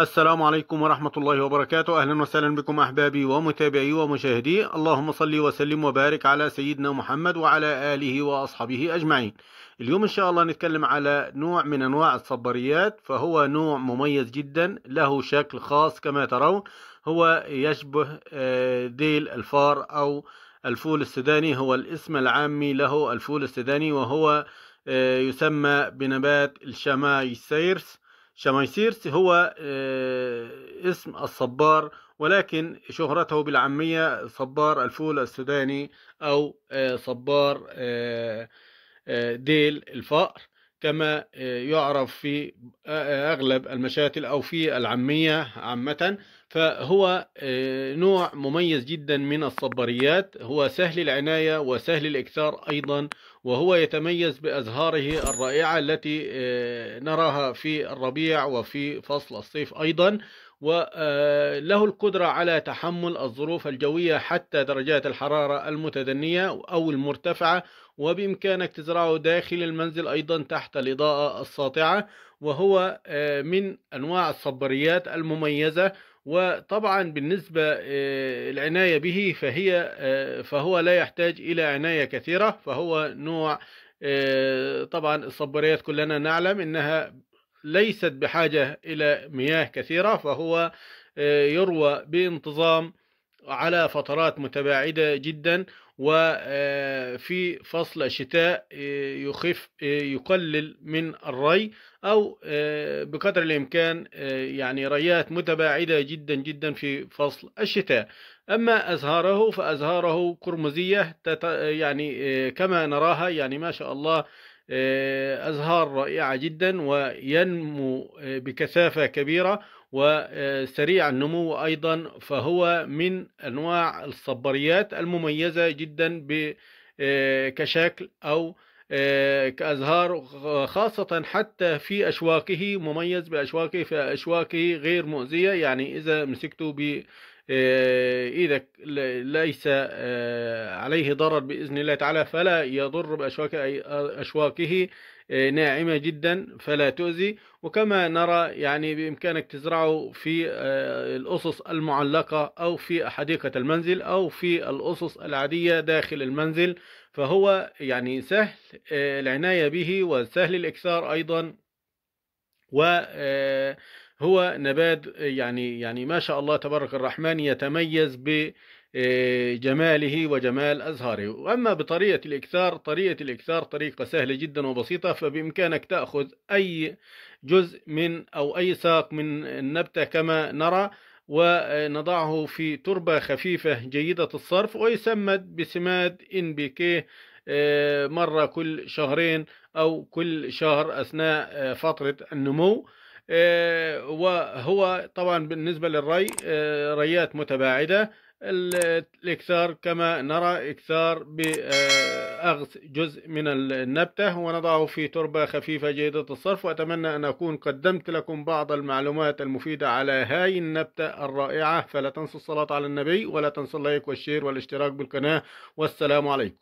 السلام عليكم ورحمة الله وبركاته أهلا وسهلا بكم أحبابي ومتابعي ومشاهدي اللهم صل وسلم وبارك على سيدنا محمد وعلى آله وأصحابه أجمعين اليوم إن شاء الله نتكلم على نوع من أنواع الصبريات فهو نوع مميز جدا له شكل خاص كما ترون هو يشبه ديل آه، الفار أو الفول السوداني هو الاسم العامي له الفول السوداني وهو آه، يسمى بنبات الشماي سيرس شمايسيرس هو آه، اسم الصبار ولكن شهرته بالعامية صبار الفول السوداني أو آه، صبار آه، ديل الفأر كما يعرف في أغلب المشاتل أو في العامية عامة فهو آه، نوع مميز جدا من الصبريات هو سهل العناية وسهل الإكثار أيضا وهو يتميز بأزهاره الرائعة التي آه، نراها في الربيع وفي فصل الصيف أيضا وله آه، القدرة على تحمل الظروف الجوية حتى درجات الحرارة المتدنية أو المرتفعة وبإمكانك تزرعه داخل المنزل أيضا تحت الإضاءة الساطعة وهو من أنواع الصبريات المميزة وطبعا بالنسبة آه، العناية به فهي آه، فهو لا يحتاج إلى عناية كثيرة فهو نوع آه، طبعا الصبريات كلنا نعلم أنها ليست بحاجة إلى مياه كثيرة فهو يروى بانتظام على فترات متباعدة جدا وفي آه، فصل الشتاء آه، يخف آه، يقلل من الري أو بقدر الإمكان يعني ريات متباعدة جدا جدا في فصل الشتاء أما أزهاره فأزهاره قرمزية يعني كما نراها يعني ما شاء الله أزهار رائعة جدا وينمو بكثافة كبيرة وسريع النمو أيضا فهو من أنواع الصبريات المميزة جدا آه، كشكل أو آه، كأزهار خاصة حتى في أشواكه مميز بأشواكه فأشواكه غير مؤذية يعني إذا مسكته آه، إذا ليس آه، عليه ضرر بإذن الله تعالى فلا يضر بأشواك أشواكه آه، ناعمة جدا فلا تؤذي وكما نرى يعني بإمكانك تزرعه في الأسس المعلقة أو في حديقة المنزل أو في الأسس العادية داخل المنزل فهو يعني سهل العناية به وسهل الإكثار أيضا و هو نبات يعني يعني ما شاء الله تبارك الرحمن يتميز ب آه، جماله وجمال أزهاره وأما بطريقة الإكثار طريقة الإكثار طريقة سهلة جدا وبسيطة فبإمكانك تأخذ أي جزء من أو أي ساق من النبتة كما نرى ونضعه في تربة خفيفة جيدة الصرف ويسمد بسماد إن بي كي آه، مرة كل شهرين أو كل شهر أثناء آه، فترة النمو آه، وهو طبعا بالنسبة للري آه، ريات متباعدة الإكثار كما نرى إكثار باغث جزء من النبتة ونضعه في تربة خفيفة جيدة الصرف وأتمنى أن أكون قدمت لكم بعض المعلومات المفيدة على هاي النبتة الرائعة فلا تنسوا الصلاة على النبي ولا تنسوا اللايك والشير والاشتراك بالقناة والسلام عليكم